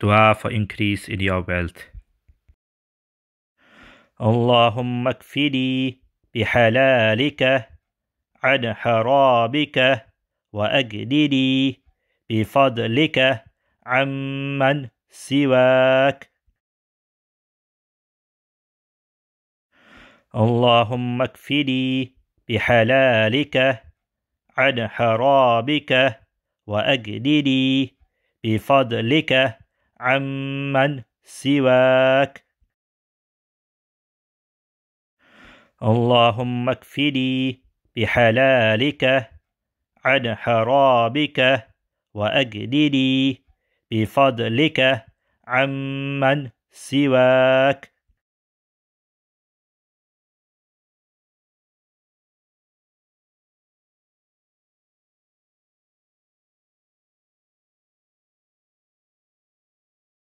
Dua for increase in your wealth. اللهم اكفني بحلالك عن حرامك وأجدني بفضلك عمن سواك اللهم اكفني بحلالك عن حرامك وأجدني بفضلك عمن سواك عمن سواك اللهم اكفني بحلالك عن حرامك وأجدني بفضلك عمن سواك